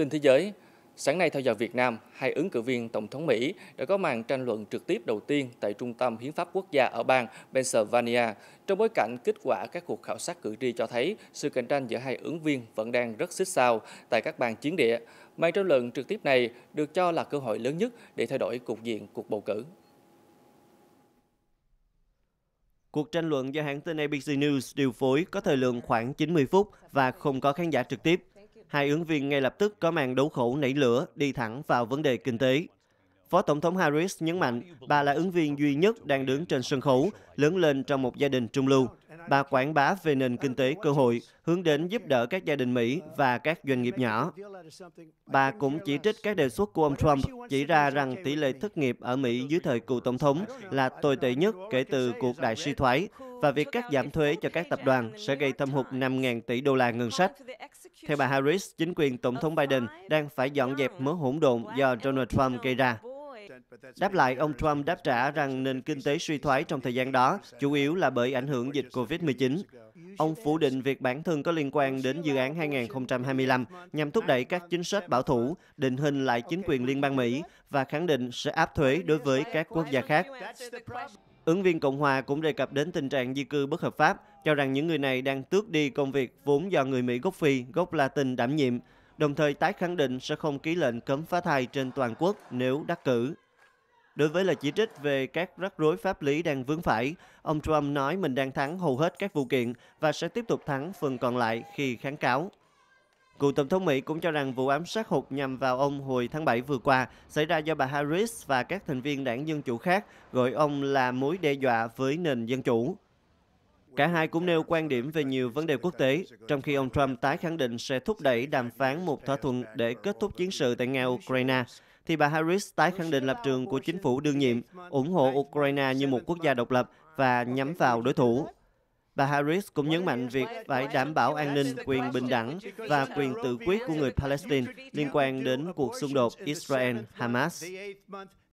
Tin thế giới, sáng nay theo giờ Việt Nam, hai ứng cử viên Tổng thống Mỹ đã có màn tranh luận trực tiếp đầu tiên tại Trung tâm Hiến pháp Quốc gia ở bang Pennsylvania trong bối cảnh kết quả các cuộc khảo sát cử tri cho thấy sự cạnh tranh giữa hai ứng viên vẫn đang rất xích sao tại các bang chiến địa. Màn tranh luận trực tiếp này được cho là cơ hội lớn nhất để thay đổi cục diện cuộc bầu cử. Cuộc tranh luận do hãng tin ABC News điều phối có thời lượng khoảng 90 phút và không có khán giả trực tiếp hai ứng viên ngay lập tức có màn đấu khẩu nảy lửa đi thẳng vào vấn đề kinh tế. Phó Tổng thống Harris nhấn mạnh bà là ứng viên duy nhất đang đứng trên sân khấu, lớn lên trong một gia đình trung lưu. Bà quảng bá về nền kinh tế cơ hội, hướng đến giúp đỡ các gia đình Mỹ và các doanh nghiệp nhỏ. Bà cũng chỉ trích các đề xuất của ông Trump, chỉ ra rằng tỷ lệ thất nghiệp ở Mỹ dưới thời cựu Tổng thống là tồi tệ nhất kể từ cuộc đại suy thoái, và việc cắt giảm thuế cho các tập đoàn sẽ gây thâm hụt 5.000 tỷ đô la ngân sách. Theo bà Harris, chính quyền Tổng thống Biden đang phải dọn dẹp mớ hỗn độn do Donald Trump gây ra. Đáp lại, ông Trump đáp trả rằng nền kinh tế suy thoái trong thời gian đó chủ yếu là bởi ảnh hưởng dịch COVID-19. Ông phủ định việc bản thân có liên quan đến dự án 2025 nhằm thúc đẩy các chính sách bảo thủ, định hình lại chính quyền liên bang Mỹ và khẳng định sẽ áp thuế đối với các quốc gia khác. Ứng viên Cộng hòa cũng đề cập đến tình trạng di cư bất hợp pháp, cho rằng những người này đang tước đi công việc vốn do người Mỹ gốc Phi, gốc Latin đảm nhiệm, đồng thời tái khẳng định sẽ không ký lệnh cấm phá thai trên toàn quốc nếu đắc cử. Đối với lời chỉ trích về các rắc rối pháp lý đang vướng phải, ông Trump nói mình đang thắng hầu hết các vụ kiện và sẽ tiếp tục thắng phần còn lại khi kháng cáo. Cựu Tổng thống Mỹ cũng cho rằng vụ ám sát hụt nhằm vào ông hồi tháng 7 vừa qua xảy ra do bà Harris và các thành viên đảng Dân Chủ khác gọi ông là mối đe dọa với nền dân chủ. Cả hai cũng nêu quan điểm về nhiều vấn đề quốc tế, trong khi ông Trump tái khẳng định sẽ thúc đẩy đàm phán một thỏa thuận để kết thúc chiến sự tại Nga Ukraine, thì bà Harris tái khẳng định lập trường của chính phủ đương nhiệm, ủng hộ Ukraine như một quốc gia độc lập và nhắm vào đối thủ. Bà Harris cũng nhấn mạnh việc phải đảm bảo an ninh, quyền bình đẳng và quyền tự quyết của người Palestine liên quan đến cuộc xung đột Israel-Hamas.